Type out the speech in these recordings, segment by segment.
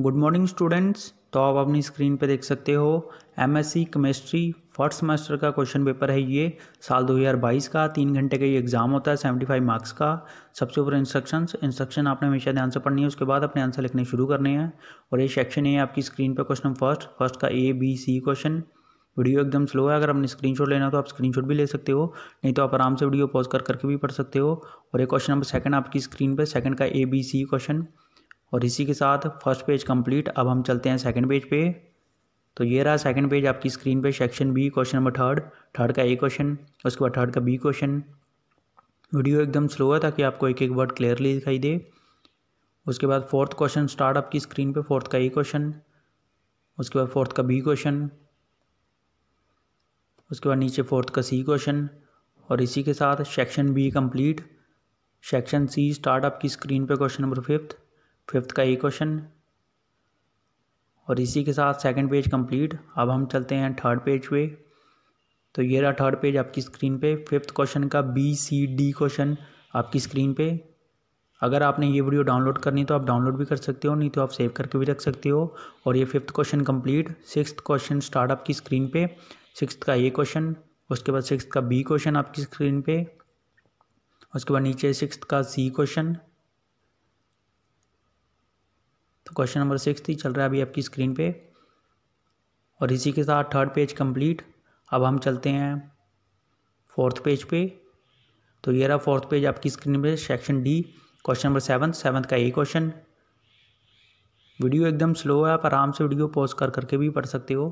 good morning students तो आप अपनी स्क्रीन पर देख सकते हो M S C chemistry first semester का क्वेश्चन पेपर है ये साल 2022 का तीन घंटे का ये एग्ज़ाम होता है 75 मार्क्स का सबसे ऊपर इंस्ट्रक्शंस इंस्ट्रक्शन आपने हमेशा ध्यान से पढ़नी है उसके बाद अपने आंसर लिखने शुरू करने हैं और ये सेक्शन है आपकी स्क्रीन पर क्वेश्चन फर्स्ट फर्स्ट का A B C question video एकदम स्लो है अगर आपने स्क्रीनशॉट लेना हो तो आप स्क्रीनशॉट भी ले सकते हो नहीं तो आप आराम से वीडियो पॉज कर करके भी पढ़ सकते हो और ये क्वेश्चन नंबर सेकंड आपकी स्क्रीन पर सेकंड का ए बी सी क्वेश्चन और इसी के साथ फर्स्ट पेज कंप्लीट अब हम चलते हैं सेकंड पेज पे तो ये रहा सेकंड पेज आपकी स्क्रीन पे section B question number third third का ए क्वेश्चन उसके बाद थर्ड का बी क्वेश्चन वीडियो एकदम स्लो है ताकि आपको एक एक वर्ड क्लियरली दिखाई दे उसके बाद फोर्थ क्वेश्चन स्टार्ट आपकी स्क्रीन पर फोर्थ का ए क्वेश्चन उसके बाद फोर्थ का बी क्वेश्चन उसके बाद नीचे फोर्थ का सी क्वेश्चन और इसी के साथ section B complete section C start आपकी स्क्रीन पे क्वेश्चन नंबर फिफ्थ फिफ्थ का ये क्वेश्चन और इसी के साथ सेकंड पेज कंप्लीट अब हम चलते हैं थर्ड पेज पे तो ये रहा थर्ड पेज आपकी स्क्रीन पे फिफ्थ क्वेश्चन का बी सी डी क्वेश्चन आपकी स्क्रीन पे अगर आपने ये वीडियो डाउनलोड करनी तो आप डाउनलोड भी कर सकते हो नहीं तो आप सेव करके भी रख सकते हो और ये fifth question complete six question start आपकी स्क्रीन पे सिक्स का ए क्वेश्चन उसके बाद सिक्स का बी क्वेश्चन आपकी स्क्रीन पे उसके बाद नीचे सिक्स का C question question number six ही चल रहा है अभी आपकी स्क्रीन पे और इसी के साथ थर्ड पेज कंप्लीट अब हम चलते हैं फोर्थ पेज पे तो ये रहा फोर्थ पेज आपकी स्क्रीन पे section D question number seven seventh का ए क्वेश्चन वीडियो एकदम स्लो है आप आराम से वीडियो पॉज कर करके भी पढ़ सकते हो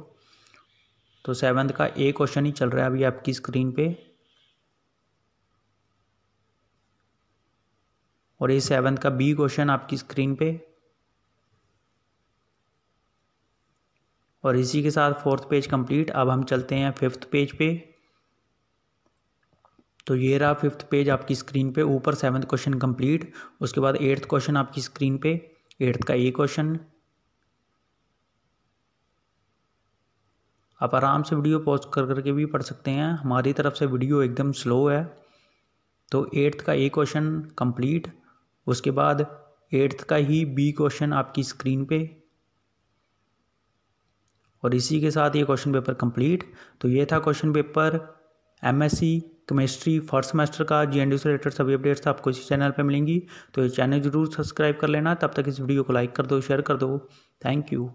तो सेवन्थ का ए क्वेश्चन ही चल रहा है अभी आपकी स्क्रीन पे और ये सेवन्थ का बी क्वेश्चन आपकी स्क्रीन पे और इसी के साथ फोर्थ पेज कंप्लीट अब हम चलते हैं फिफ्थ पेज पे तो ये रहा फिफ्थ पेज आपकी स्क्रीन पे ऊपर सेवन्थ क्वेश्चन कंप्लीट उसके बाद एट्थ क्वेश्चन आपकी स्क्रीन पे एट्थ का ये क्वेश्चन आप आराम से वीडियो पॉज कर करके भी पढ़ सकते हैं हमारी तरफ से वीडियो एकदम स्लो है तो एट्थ का ए क्वेश्चन कंप्लीट उसके बाद एट्थ का ही बी क्वेश्चन आपकी स्क्रीन पे और इसी के साथ ये क्वेश्चन पेपर कंप्लीट तो ये था question paper MSC chemistry first semester का जी एन से रिलेटेड सभी अपडेट्स आपको इसी चैनल पर मिलेंगी तो ये चैनल जरूर सब्सक्राइब कर लेना तब तक इस वीडियो को लाइक कर दो शेयर कर दो थैंक यू